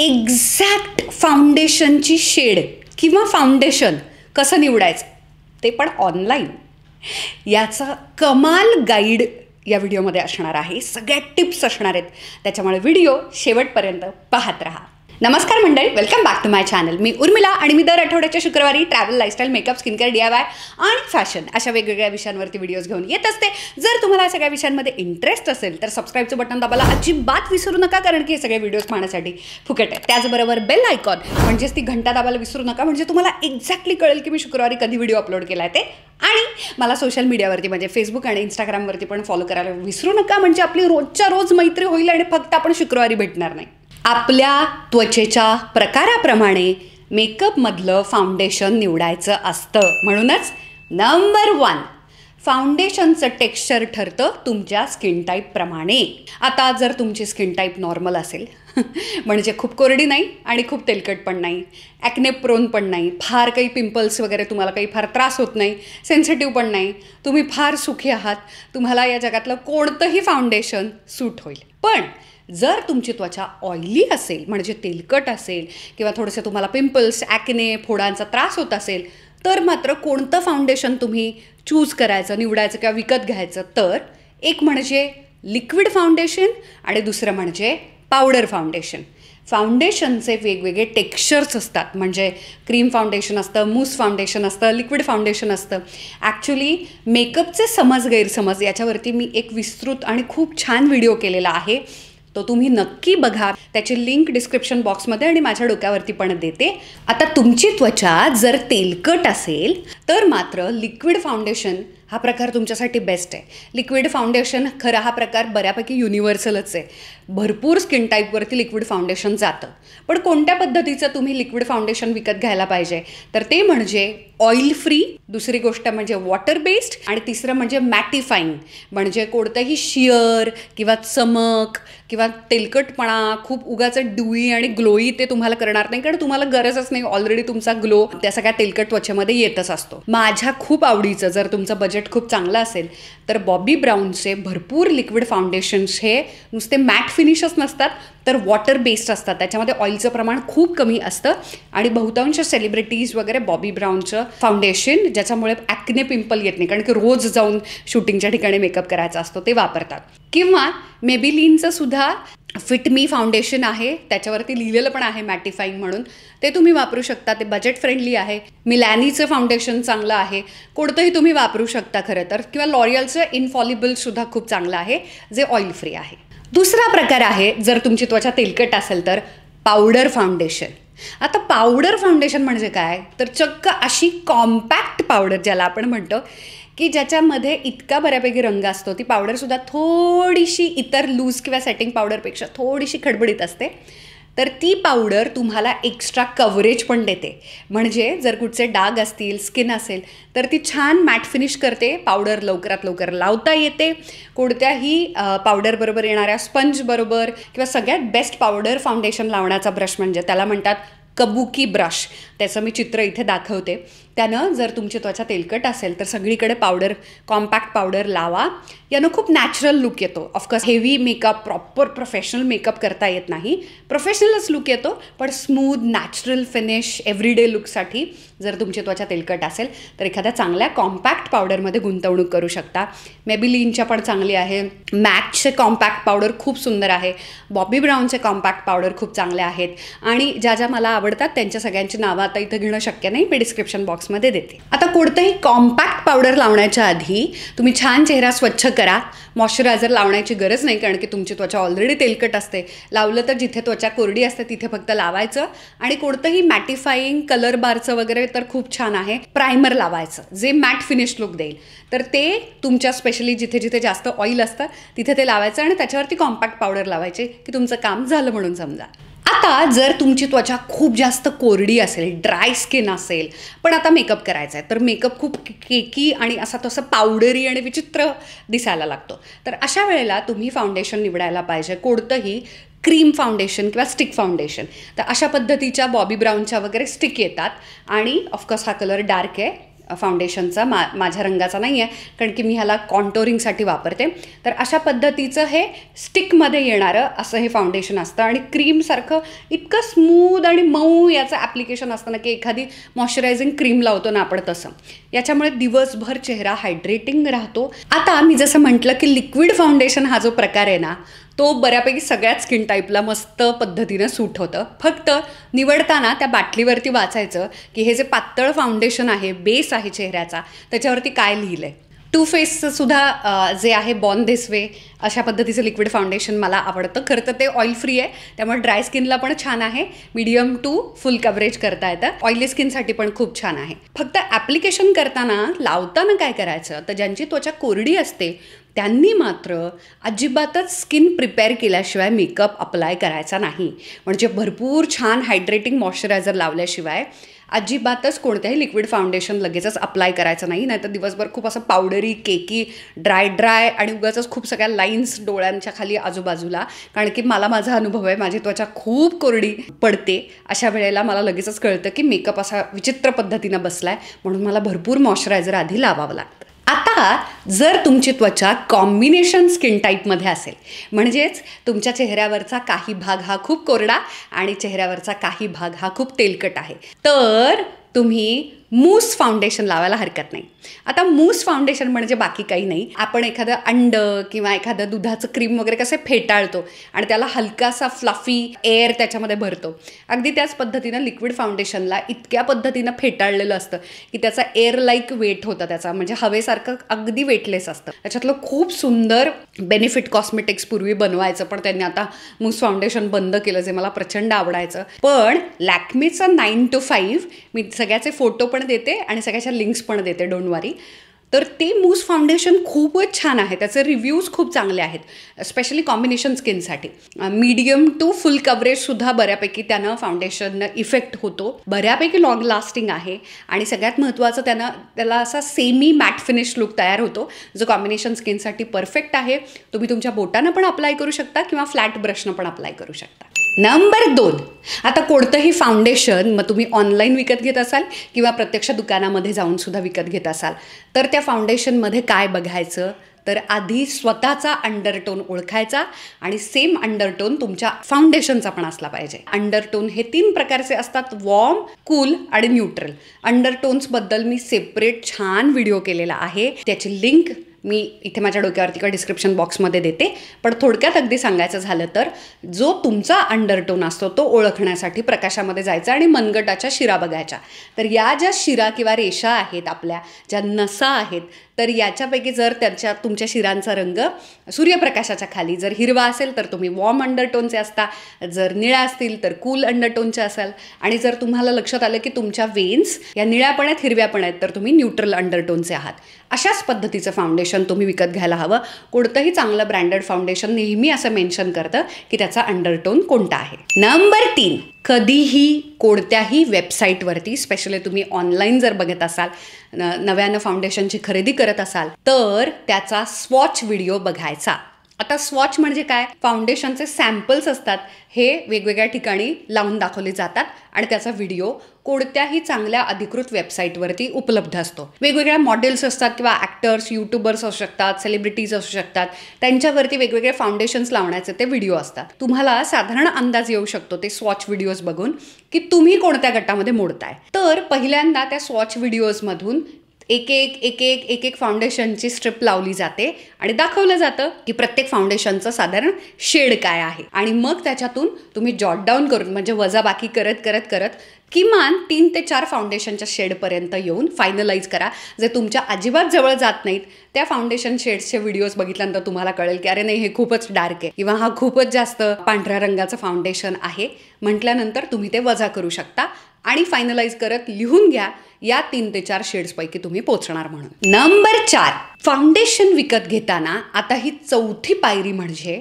exact फाउंडेशनची shade किंवा foundation कसं निवडायचं ते पण ऑनलाईन याचा कमाल गाईड या व्हिडिओमध्ये असणार आहे सगळ्या टिप्स असणार आहेत त्याच्यामुळे व्हिडिओ शेवटपर्यंत पाहत राहा नमस्कार मंडळ welcome back to my channel मी उर्मिला आणि मी दर आठवड्याच्या शुक्रवारी travel lifestyle makeup skincare D I आणि फॅशन अशा वेगवेगळ्या विषयांवरती व्हिडिओज घेऊन येत असते जर तुम्हाला सगळ्या विषयांमध्ये इंटरेस्ट असेल तर सबस्क्राईबचं बटन दाबायला अजिबात विसरू नका कारण की हे सगळे व्हिडिओज पाहण्यासाठी फुकेट आहे त्याचबरोबर बेल आयकॉन म्हणजेच ती घंटा दाबायला विसरू नका म्हणजे तुम्हाला एक्झॅक्टली कळेल की मी शुक्रवारी कधी व्हिडिओ अपलोड केला आहे ते आणि मला सोशल मीडियावरती म्हणजे फेसबुक आणि इंस्टाग्रामवरती पण फॉलो करायला विसरू नका म्हणजे आपली रोजच्या रोज मैत्री होईल आणि फक्त आपण शुक्रवारी भेटणार नाही आपल्या त्वचेच्या प्रकाराप्रमाणे मेकअपमधलं फाउंडेशन निवडायचं असतं म्हणूनच नंबर वन फाउंडेशनचं टेक्स्चर ठरतं तुमच्या स्किन टाईपप्रमाणे आता जर तुमची स्किन टाईप नॉर्मल असेल म्हणजे खूप कोरडी नाही आणि खूप तेलकट पण नाही ॲक्ने प्रोन पण नाही फार काही पिंपल्स वगैरे तुम्हाला काही फार त्रास होत नाही सेन्सिटिव्ह पण नाही तुम्ही फार सुखी आहात तुम्हाला या जगातलं कोणतंही फाउंडेशन सूट होईल पण जर तुमची त्वचा ऑइली असेल म्हणजे तेलकट असेल किंवा थोडेसे तुम्हाला पिंपल्स ॲकने फोडांचा त्रास होत असेल तर मात्र कोणतं फाउंडेशन तुम्ही चूज करायचं निवडायचं किंवा विकत घ्यायचं तर एक म्हणजे लिक्विड फाउंडेशन आणि दुसरं म्हणजे पावडर फाउंडेशन फाउंडेशनचे वेगवेगळे टेक्स्चर्स असतात म्हणजे क्रीम फाउंडेशन असतं मूस फाउंडेशन असतं लिक्विड फाउंडेशन असतं ॲक्च्युली मेकअपचे समज गैरसमज याच्यावरती मी एक विस्तृत आणि खूप छान व्हिडिओ केलेला आहे तो तुम्ही नक्की बघा त्याची लिंक डिस्क्रिप्शन बॉक्समध्ये आणि माझ्या डोक्यावरती पण देते आता तुमची त्वचा जर तेलकट असेल तर मात्र लिक्विड फाउंडेशन हा प्रकार तुमच्यासाठी बेस्ट आहे लिक्विड फाउंडेशन खरं हा प्रकार बऱ्यापैकी युनिव्हर्सलच आहे भरपूर स्किन टाईपवरती लिक्विड फाउंडेशन जातं पण कोणत्या पद्धतीचं तुम्ही लिक्विड फाउंडेशन विकत घ्यायला पाहिजे तर ते म्हणजे ऑइल फ्री दुसरी गोष्ट म्हणजे वॉटर बेस्ड आणि तिसरं म्हणजे मॅटिफाईंग म्हणजे कोणतंही शिअर किंवा चमक किंवा तेलकटपणा खूप उगाच डुई आणि ग्लोई ते तुम्हाला करणार नाही कारण तुम्हाला गरजच नाही ऑलरेडी तुमचा ग्लो त्या सगळ्या तेलकट त्वचेमध्ये येतच असतो माझ्या खूप आवडीचं जर तुमचं बजेट खूप चांगलं असेल तर बॉबी ब्राऊनचे भरपूर लिक्विड फाउंडेशन्स हे नुसते मॅट फिनिशच नसतात तर वॉटर बेस्ड असतात त्याच्यामध्ये ऑइलचं प्रमाण खूप कमी असतं आणि बहुतांश सेलिब्रिटीज वगैरे बॉबी ब्राऊनचं फाउंडेशन ज्याच्यामुळे ॲक्ने पिंपल येत नाही कारण की रोज जाऊन शूटिंगच्या ठिकाणी मेकअप करायचा असतो ते वापरतात किंवा मेबिलीनचं सुद्धा फिट मी फाउंडेशन आहे त्याच्यावरती लिहिलेलं पण आहे मॅटिफाईंग म्हणून ते तुम्ही वापरू शकता ते बजेट फ्रेंडली आहे मिलॅनीचं फाउंडेशन चांगलं आहे कोणतंही तुम्ही वापरू शकता खरं तर किंवा लॉरियलचं इनफॉलिबलसुद्धा खूप चांगलं आहे जे ऑइल फ्री आहे दुसरा प्रकार आहे जर तुमची त्वचा तेलकट असेल तर पावडर फाउंडेशन आता पावडर फाउंडेशन म्हणजे काय तर चक्क अशी कॉम्पॅक्ट पावडर ज्याला आपण म्हणतो की ज्याच्यामध्ये इतका बऱ्यापैकी रंग असतो ती पावडरसुद्धा थोडीशी इतर लूज किंवा सेटिंग पावडरपेक्षा थोडीशी खडबडीत असते तर ती पावडर तुम्हाला एक्स्ट्रा कवरेज पण देते म्हणजे जर कुठचे डाग असतील स्किन असेल तर ती छान मॅट फिनिश करते पावडर लवकरात लवकर लावता येते कोणत्याही पावडरबरोबर येणाऱ्या स्पंजबरोबर किंवा सगळ्यात बेस्ट पावडर फाउंडेशन लावण्याचा ब्रश म्हणजे त्याला म्हणतात कबुकी ब्रश त्याचं मी चित्र इथे दाखवते त्यानं जर तुमची त्वचा तेलकट असेल तर सगळीकडे पावडर कॉम्पॅक्ट पावडर लावा यानं खूप नॅचरल लुक येतो of course heavy makeup proper professional makeup करता येत नाही प्रोफेशनलच लुक येतो पण स्मूथ नॅचरल फिनिश एव्हरीडे लुकसाठी जर तुमची त्वचा तेलकट असेल तर एखाद्या चांगल्या कॉम्पॅक्ट पावडरमध्ये गुंतवणूक करू शकता मेबिलीनच्या पण चांगली आहे मॅकचे कॉम्पॅक्ट पावडर खूप सुंदर आहे बॉबी ब्राऊनचे कॉम्पॅक्ट पावडर खूप चांगले आहेत आणि ज्या ज्या मला आवडतात त्यांच्या सगळ्यांची नावं आता इथं घेणं शक्य नाही मी डिस्क्रिप्शन बॉक्समध्ये देते आता कोणतंही कॉम्पॅक्ट पावडर लावण्याच्या आधी तुम्ही छान चेहरा स्वच्छ करा मॉइश्चरायझर लावण्याची गरज नाही कारण की तुमची त्वचा ऑलरेडी तेलकट असते लावलं तर जिथे त्वचा कोरडी असते तिथे फक्त लावायचं आणि कोणतंही मॅटिफाईंग कलर बारचं वगैरे तर खूप छान आहे प्रायमर लावायचं जे मॅट फिनिश लुक देईल तर ते तुमच्या स्पेशली जिथे जिथे जास्त ऑइल असतं तिथे ते लावायचं आणि त्याच्यावरती कॉम्पॅक्ट पावडर लावायचे की तुमचं काम झालं म्हणून समजा आता जर तुमची त्वचा खूप जास्त कोरडी असेल ड्राय स्किन असेल पण आता मेकअप करायचा आहे तर मेकअप खूप केकी आणि असा तसं पावडरी आणि विचित्र दिसायला लागतो तर अशा वेळेला तुम्ही फाउंडेशन निवडायला पाहिजे कोणतंही क्रीम फाउंडेशन किंवा स्टिक फाउंडेशन तर अशा पद्धतीच्या बॉबी ब्राऊनच्या वगैरे स्टिक येतात आणि ऑफकोर्स हा कलर डार्क आहे फाउंडेशनचा मा माझ्या रंगाचा नाही आहे कारण की मी ह्याला कॉन्टोरिंगसाठी वापरते तर अशा पद्धतीचं हे स्टिकमध्ये येणारं असं हे फाउंडेशन असतं आणि क्रीमसारखं इतकं स्मूद आणि मऊ याचं ॲप्लिकेशन असताना की एखादी मॉइश्चरायझिंग क्रीम लावतो ना आपण तसं याच्यामुळे दिवसभर चेहरा हायड्रेटिंग राहतो आता मी जसं म्हटलं की लिक्विड फाउंडेशन हा जो प्रकार आहे ना तो बऱ्यापैकी सगळ्याच स्किन टाईपला मस्त पद्धतीनं सूट होतं फक्त निवडताना त्या बाटलीवरती वाचायचं की हे जे पातळ फाउंडेशन आहे बेस आहे चेहऱ्याचा त्याच्यावरती काय लिहिलं आहे टू सुद्धा जे आहे बॉन दिस वे अशा पद्धतीचं लिक्विड फाउंडेशन मला आवडतं खरं तर ते ऑइल फ्री आहे त्यामुळे ड्राय स्किनला पण छान आहे मीडियम टू फुल कव्हरेज करता येतं ऑइली स्किनसाठी पण खूप छान आहे फक्त ॲप्लिकेशन करताना लावताना काय करायचं तर ज्यांची त्वचा कोरडी असते त्यांनी मात्र अजिबातच स्किन प्रिपेअर केल्याशिवाय मेकअप अप्लाय करायचा नाही म्हणजे भरपूर छान हायड्रेटिंग मॉइश्चरायझर लावल्याशिवाय अजिबातच कोणत्याही लिक्विड फाउंडेशन लगेचच अप्लाय करायचं नाही नाहीतर दिवसभर खूप असं पावडरी केकी ड्राय ड्राय आणि उगाच खूप सगळ्या लाईन्स डोळ्यांच्या खाली आजूबाजूला कारण की मला माझा अनुभव आहे माझी त्वचा खूप कोरडी पडते अशा वेळेला मला लगेचच कळतं की मेकअप असा विचित्र पद्धतीनं बसला आहे म्हणून मला भरपूर मॉइश्चरायझर आधी लावावं लागतं जर तुमची त्वचा कॉम्बिनेशन स्किन टाईपमध्ये असेल म्हणजेच तुमच्या चेहऱ्यावरचा काही भाग हा खूप कोरडा आणि चेहऱ्यावरचा काही भाग हा खूप तेलकट आहे तर तुम्ही मूस फाउंडेशन लावायला हरकत नाही आता मूस फाउंडेशन म्हणजे बाकी काही नाही आपण एखादं अंड किंवा एखादं दुधाचं क्रीम वगैरे कसं फेटाळतो आणि त्याला हलकासा फ्लफी एअर त्याच्यामध्ये भरतो अगदी त्याच पद्धतीनं लिक्विड फाउंडेशनला इतक्या पद्धतीनं फेटाळलेलं असतं की त्याचा एअर लाईक वेट होता त्याचा म्हणजे हवेसारखं अगदी वेटलेस असतं त्याच्यातलं खूप सुंदर बेनिफिट कॉस्मेटिक्स पूर्वी बनवायचं पण त्यांनी आता मूस फाउंडेशन बंद केलं जे मला प्रचंड आवडायचं पण लॅक्मेचं नाईन टू फाईव्ह मी सगळ्याचे फोटो पण देते आणि सगळ्याच्या लिंक्स पण देते डोंट वारी तर ते मूज फाउंडेशन खूपच छान आहे त्याचे रिव्ह्यूज खूप चांगले आहेत स्पेशली कॉम्बिनेशन स्किनसाठी मीडियम टू फुल सुद्धा बऱ्यापैकी त्यानं फाउंडेशन इफेक्ट होतो बऱ्यापैकी लॉंग लास्टिंग आहे आणि सगळ्यात महत्त्वाचं त्यानं त्याला असा सेमी मॅट फिनिश लुक तयार होतो जो कॉम्बिनेशन स्किनसाठी परफेक्ट आहे तुम्ही तुमच्या बोटानं पण अप्लाय करू शकता किंवा फ्लॅट ब्रशनं पण अप्लाय करू शकता नंबर दोन आता कोणतंही फाउंडेशन मग तुम्ही ऑनलाईन विकत घेत असाल किंवा प्रत्यक्ष दुकानामध्ये जाऊन सुद्धा विकत घेत असाल तर त्या फाउंडेशनमध्ये काय बघायचं तर आधी स्वतःचा अंडरटोन ओळखायचा आणि सेम अंडरटोन तुमच्या फाउंडेशनचा पण असला पाहिजे अंडरटोन हे तीन प्रकारचे असतात वॉर्म कूल आणि न्यूट्रल अंडरटोन्सबद्दल मी सेपरेट छान व्हिडिओ केलेला आहे त्याची लिंक मी इथे माझ्या डोक्यावरती किंवा डिस्क्रिप्शन बॉक्समध्ये देते पण थोडक्यात अगदी सांगायचं झालं तर जो तुमचा अंडरटोन असतो तो ओळखण्यासाठी प्रकाशामध्ये जायचा आणि मनगटाच्या शिरा बघायच्या तर या ज्या शिरा किंवा रेषा आहेत आपल्या ज्या नसा आहेत तर याच्यापैकी जर त्याच्या तुमच्या शिरांचा रंग सूर्यप्रकाशाच्या खाली जर हिरवा असेल तर तुम्ही वॉर्म अंडरटोनचे असता जर निळ्या असतील तर कूल अंडरटोनचे असाल आणि जर तुम्हाला लक्षात आलं की तुमच्या वेन्स या निळ्या पण आहेत हिरव्या पण आहेत तर तुम्ही न्यूट्रल अंडरटोनचे आहात अशाच पद्धतीचं फाउंडेशन तुम्ही विकत घ्यायला हवं कोणतंही चांगलं ब्रँडेड फाउंडेशन नेहमी असं मेन्शन करतं की त्याचा अंडरटोन कोणता आहे नंबर तीन कधीही कोणत्याही वेबसाईटवरती स्पेशली तुम्ही ऑनलाईन जर बघत असाल नव्यानं फाउंडेशनची खरेदी करत असाल तर त्याचा स्वॉच व्हिडिओ बघायचा आता स्वॉच म्हणजे काय फाउंडेशनचे सॅम्पल्स असतात हे वेगवेगळ्या ठिकाणी लावून दाखवले जातात आणि त्याचा व्हिडिओ कोणत्याही चांगल्या अधिकृत वेबसाईटवरती उपलब्ध असतो वेगवेगळ्या मॉडेल्स असतात किंवा ॲक्टर्स युट्युबर्स असू शकतात सेलिब्रिटीज असू शकतात त्यांच्यावरती वेगवेगळे फाउंडेशन्स लावण्याचे ते व्हिडिओ असतात तुम्हाला साधारण अंदाज येऊ शकतो ते स्वॉच व्हिडिओज बघून की तुम्ही कोणत्या गटामध्ये मोडताय तर पहिल्यांदा त्या स्वॉच व्हिडिओजमधून एक एक एक एक एक एक फाउंडेशनची स्ट्रिप लावली जाते आणि दाखवलं जातं की प्रत्येक फाउंडेशनचं साधारण शेड काय आहे आणि मग त्याच्यातून तुम्ही जॉट डाऊन करून म्हणजे वजाबाकी करत करत करत किमान तीन ते चार फाउंडेशनच्या शेडपर्यंत येऊन फायनलाइज करा जे तुमच्या अजिबात जवळ जात नाहीत त्या फाउंडेशन शेड्सचे व्हिडिओज बघितल्यानंतर तुम्हाला कळेल की अरे नाही हे खूपच डार्क आहे किंवा हा खूपच जास्त पांढऱ्या रंगाचं फाउंडेशन आहे म्हटल्यानंतर तुम्ही ते वजा करू शकता आणि फायनलाइज करत लिहून घ्या या तीन ते चार पैकी तुम्ही पोचणार म्हणून नंबर चार फाउंडेशन विकत घेताना आता ही चौथी पायरी म्हणजे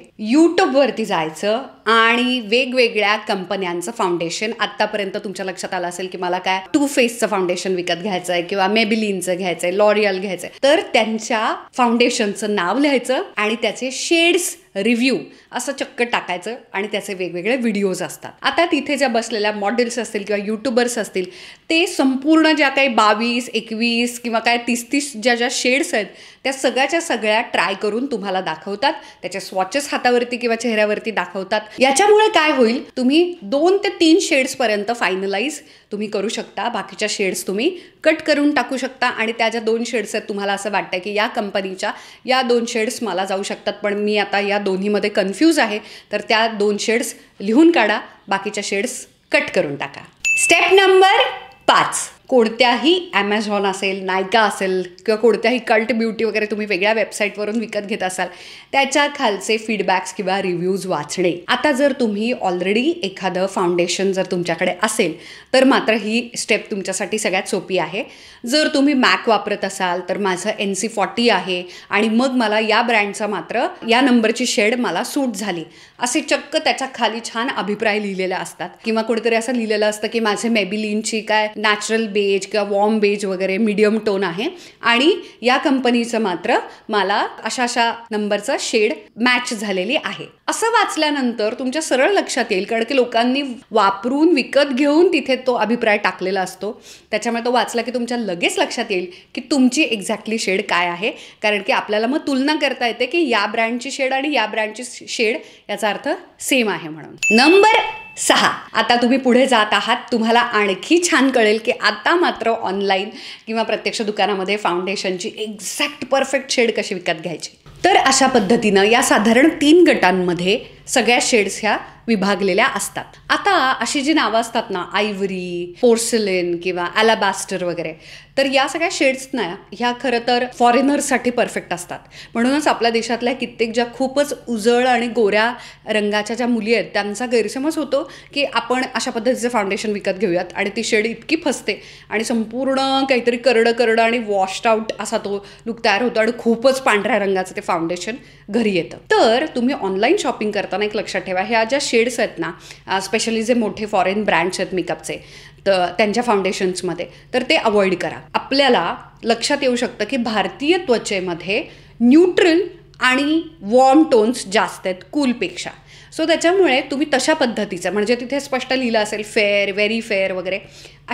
वरती जायचं आणि वेगवेगळ्या कंपन्यांचं फाउंडेशन आतापर्यंत तुमच्या लक्षात आलं असेल की मला काय टू फेसचं फाउंडेशन विकत घ्यायचंय किंवा मेबिलिनचं घ्यायचंय लॉरियल घ्यायचंय तर त्यांच्या फाउंडेशनचं नाव लिहायचं आणि त्याचे शेड्स रिव्ह्यू असं चक्क टाकायचं आणि त्याचे वेगवेगळे व्हिडिओज असतात आता तिथे ज्या बसलेल्या मॉडेल्स असतील किंवा युट्यूबर्स असतील ते संपूर्ण ज्या काही बावीस एकवीस किंवा काय तीस तीस ज्या ज्या शेड्स आहेत त्या सगळ्याच्या सगळ्या ट्राय करून तुम्हाला दाखवतात त्याच्या स्वॉचेस हातावरती किंवा चेहऱ्यावरती दाखवतात याच्यामुळे काय होईल तुम्ही दोन ते तीन शेड्सपर्यंत फायनलाइज तुम्ही करू शकता बाकीच्या शेड्स तुम्ही कट करून टाकू शकता आणि त्या ज्या दोन शेड्स आहेत तुम्हाला असं वाटतं की या कंपनीच्या या दोन शेड्स मला जाऊ शकतात पण मी आता या दोन्हीमध्ये कन्फ्यूज आहे तर त्या दोन शेड्स लिहून काढा बाकीच्या शेड्स कट करून टाका स्टेप नंबर पाच कोणत्याही ॲमेझॉन असेल नायका असेल किंवा कोणत्याही कल्ट ब्युटी वगैरे तुम्ही वेगळ्या वेबसाईटवरून विकत घेत असाल त्याच्या खालचे फीडबॅक्स किंवा रिव्ह्यूज वाचणे आता जर तुम्ही ऑलरेडी एखादं फाउंडेशन जर तुमच्याकडे असेल तर मात्र ही स्टेप तुमच्यासाठी सगळ्यात सोपी आहे जर तुम्ही मॅक वापरत असाल तर माझं एन सी फॉर्टी आहे आणि मग मला या ब्रँडचा मात्र या नंबरची शेड मला सूट झाली असे चक्क त्याच्या खाली छान अभिप्राय लिहिलेले असतात किंवा कुठेतरी असं लिहिलेलं असतं की माझे मेबिलिनची काय नॅचरल बेज किंवा वॉर्म बेज वगैरे मिडियम टोन आहे आणि या कंपनीचं मात्र मला अशा अशा नंबरचा शेड मॅच झालेली आहे असं वाचल्यानंतर तुमच्या सरळ लक्षात येईल कारण की लोकांनी वापरून विकत घेऊन तिथे तो अभिप्राय टाकलेला असतो त्याच्यामुळे तो वाचला की तुमच्या लगेच लक्षात येईल की तुमची एक्झॅक्टली शेड काय आहे कारण की आपल्याला मग तुलना करता येते की या ब्रँडची शेड आणि या ब्रँडची शेड याचा अर्थ सेम आहे म्हणून नंबर सहा आता तुम्ही पुढे जात आहात तुम्हाला आणखी छान कळेल की आता मात्र ऑनलाईन किंवा प्रत्यक्ष दुकानामध्ये फाउंडेशनची एक्झॅक्ट परफेक्ट शेड कशी विकत घ्यायची तर अशा पद्धतीनं या साधारण तीन गटांमध्ये सगळ्या शेड्स ह्या विभागलेल्या असतात आता अशी जी नावं असतात ना आयव्हरी पोर्सलिन किंवा अलाबॅस्टर वगैरे तर या सगळ्या शेड्स ना ह्या खरं तर फॉरेनर्ससाठी परफेक्ट असतात म्हणूनच आपल्या देशातल्या कित्येक ज्या खूपच उजळ आणि गोऱ्या रंगाच्या ज्या मुली आहेत त्यांचा गैरसमज होतो की आपण अशा पद्धतीचं फाउंडेशन विकत घेऊयात आणि ती शेड इतकी फसते आणि संपूर्ण काहीतरी करडं करडं आणि वॉश्ड आउट असा तो लुक तयार होतो आणि खूपच पांढऱ्या रंगाचं ते फाउंडेशन घरी येतं तर तुम्ही ऑनलाईन शॉपिंग करताना एक लक्षात ठेवा ह्या ज्या शेड्स आहेत ना स्पेशली uh, जे मोठे फॉरेन ब्रँड्स आहेत मेकअपचे तर त्यांच्या फाउंडेशन्समध्ये तर ते अवॉइड करा आपल्याला लक्षात येऊ शकतं की भारतीय त्वचेमध्ये न्यूट्रल आणि वॉर्म टोन्स जास्त आहेत कूलपेक्षा सो त्याच्यामुळे तुम्ही तशा पद्धतीचं म्हणजे तिथे स्पष्ट लिहिलं असेल फेअर व्हेरी फेअर वगैरे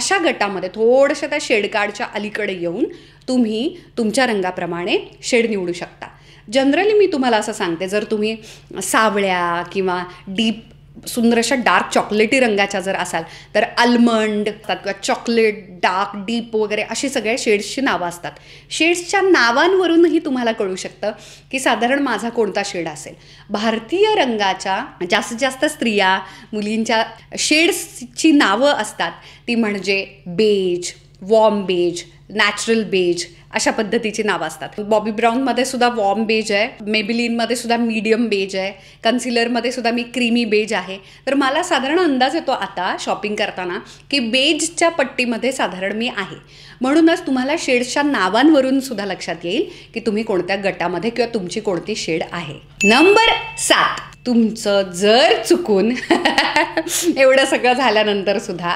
अशा गटामध्ये थोडंसं त्या शेडकार्डच्या अलीकडे येऊन तुम्ही तुमच्या रंगाप्रमाणे शेड निवडू शकता जनरली मी तुम्हाला असं सांगते जर तुम्ही सावळ्या किंवा डीप सुंदर अशा डार्क चॉकलेटी रंगाच्या जर असाल तर आल्मंड किंवा चॉकलेट डार्क डीप वगैरे अशी सगळ्या शेड्सची नावं असतात शेड्सच्या नावांवरूनही तुम्हाला कळू शकतं की साधारण माझा कोणता शेड असेल भारतीय रंगाच्या जास्तीत जास्त स्त्रिया मुलींच्या शेड्सची नावं असतात ती म्हणजे beige warm beige natural beige अशा पद्धतीची नावं असतात बॉबी ब्राऊनमध्ये सुद्धा वॉर्म बेज आहे मेबिलीनमध्ये सुद्धा मीडियम बेज आहे कन्सिलरमध्ये सुद्धा मी क्रीमी बेज आहे तर मला साधारण अंदाज येतो आता शॉपिंग करताना की बेजच्या पट्टीमध्ये साधारण मी आहे म्हणूनच तुम्हाला शेड्सच्या नावांवरून सुद्धा लक्षात येईल की तुम्ही कोणत्या गटामध्ये किंवा तुमची कोणती शेड आहे नंबर सात तुमचं जर चुकून एवढं सगळं झाल्यानंतर सुद्धा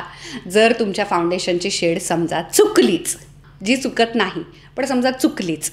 जर तुमच्या फाउंडेशनची शेड समजा चुकलीच जी चुकत नाही पण समजा चुकलीच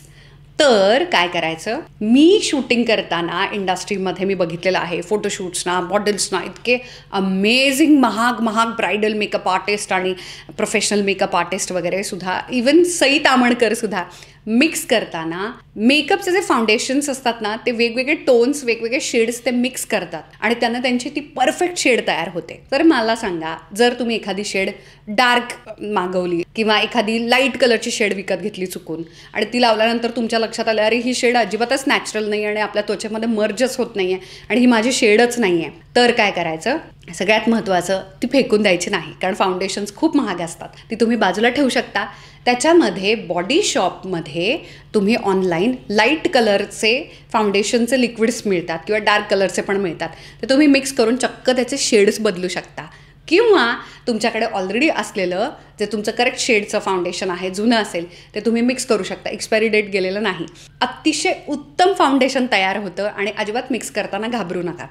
तर काय करायचं मी शूटिंग करताना इंडस्ट्रीमध्ये मी बघितलेलं आहे फोटोशूट्सना मॉडेल्सना इतके अमेझिंग महाग महाग ब्रायडल मेकअप आर्टिस्ट आणि प्रोफेशनल मेकअप आर्टिस्ट वगैरे सुद्धा इवन सई तामणकर सुद्धा मिक्स करताना मेकअपचे जे फाउंडेशन्स असतात ना ते वेगवेगळे टोन्स वेगवेगळे शेड्स ते मिक्स करतात आणि त्यांना त्यांची ती परफेक्ट शेड तयार होते तर मला सांगा जर तुम्ही एखादी शेड डार्क मागवली किंवा एखादी लाईट कलरची शेड विकत घेतली चुकून आणि ती लावल्यानंतर तुमच्या लक्षात आलं अरे ही शेड अजिबातच नॅचरल नाही आणि आपल्या त्वचेमध्ये मर्जच होत नाही आणि ही माझी शेडच नाही आहे तर काय करायचं सगळ्यात महत्त्वाचं ती फेकून द्यायची नाही कारण फाउंडेशन्स खूप महाग असतात ती तुम्ही बाजूला ठेवू शकता त्याच्यामध्ये बॉडी शॉपमध्ये तुम्ही ऑनलाईन लाईट कलरचे फाउंडेशनचे लिक्विड्स मिळतात किंवा डार्क कलरचे पण मिळतात ते तुम्ही मिक्स करून चक्क त्याचे शेड्स बदलू शकता किंवा तुमच्याकडे ऑलरेडी असलेलं जे तुमचं करेक्ट शेडचं फाउंडेशन आहे जुनं असेल ते तुम्ही मिक्स करू शकता एक्सपायरी डेट गेलेलं नाही अतिशय उत्तम फाउंडेशन तयार होतं आणि अजिबात मिक्स करताना घाबरू नका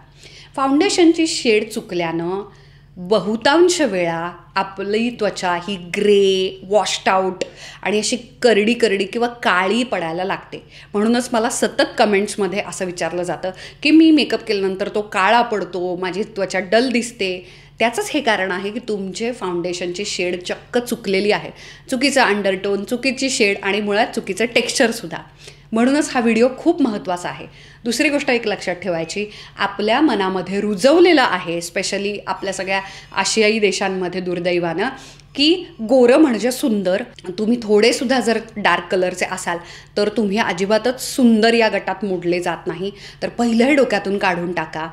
फाउंडेशनची शेड चुकल्यानं बहुतांश वेळा आपली त्वचा ही ग्रे वॉश्ड आऊट आणि अशी करडी करडी किंवा काळी पडायला लागते म्हणूनच मला सतत कमेंट्समध्ये असं विचारलं जातं की मी मेकअप केल्यानंतर तो काळा पडतो माझी त्वचा डल दिसते त्याचंच हे कारण आहे की तुमचे फाउंडेशनची शेड चक्क चुकलेली आहे चुकीचा अंडरटोन चुकीची शेड आणि मुळात चुकीचं टेक्स्चरसुद्धा म्हणूनच हा व्हिडिओ खूप महत्त्वाचा आहे दुसरी गोष्ट एक लक्षात ठेवायची आपल्या मनामध्ये रुजवलेलं आहे स्पेशली आपल्या सगळ्या आशियाई देशांमध्ये दुर्दैवानं की गोरं म्हणजे सुंदर तुम्ही थोडेसुद्धा जर डार्क कलरचे असाल तर तुम्ही अजिबातच सुंदर या गटात मोडले जात नाही तर पहिल्याही डोक्यातून काढून टाका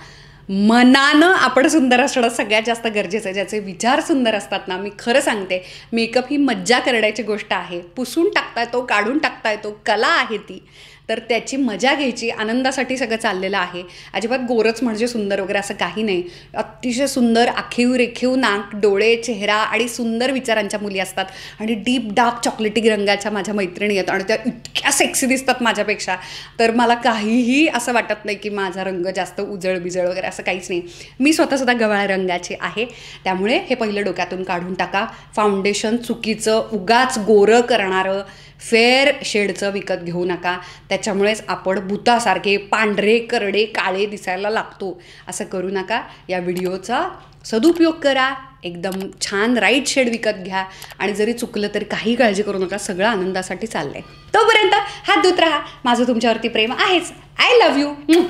मनानं आपण सुंदर असणं सगळ्यात जास्त गरजेचं आहे ज्याचे विचार सुंदर असतात ना मी खरं सांगते मेकअप ही मज्जा करण्याची गोष्ट आहे पुसून टाकता येतो काढून टाकता येतो कला आहे ती तर त्याची मजा घ्यायची आनंदासाठी सगळं चाललेलं आहे अजिबात गोरच म्हणजे सुंदर वगैरे असं काही नाही अतिशय सुंदर आखीव रेखीव नाक डोळे चेहरा आणि सुंदर विचारांच्या मुली असतात आणि डीप डार्क चॉकलेटी रंगाच्या माझ्या मैत्रिणी आहेत आणि त्या इतक्या सेक्सी दिसतात माझ्यापेक्षा तर मला काहीही असं वाटत नाही की माझा रंग जास्त उजळ बिजळ वगैरे असं काहीच नाही मी स्वतःसुद्धा गवळ्या रंगाची आहे त्यामुळे हे पहिलं डोक्यातून काढून टाका फाउंडेशन चुकीचं उगाच गोरं करणारं फेअर शेडचं विकत घेऊ नका त्याच्यामुळेच आपण भूतासारखे पांढरे करडे काळे दिसायला लागतो असं करू नका या व्हिडिओचा सदुपयोग करा एकदम छान राईट शेड विकत घ्या आणि जरी चुकलं तरी काही काळजी करू नका सगळं आनंदासाठी चाललंय तोपर्यंत हात धूत राहा माझं तुमच्यावरती प्रेम आहेच आय लव्ह यू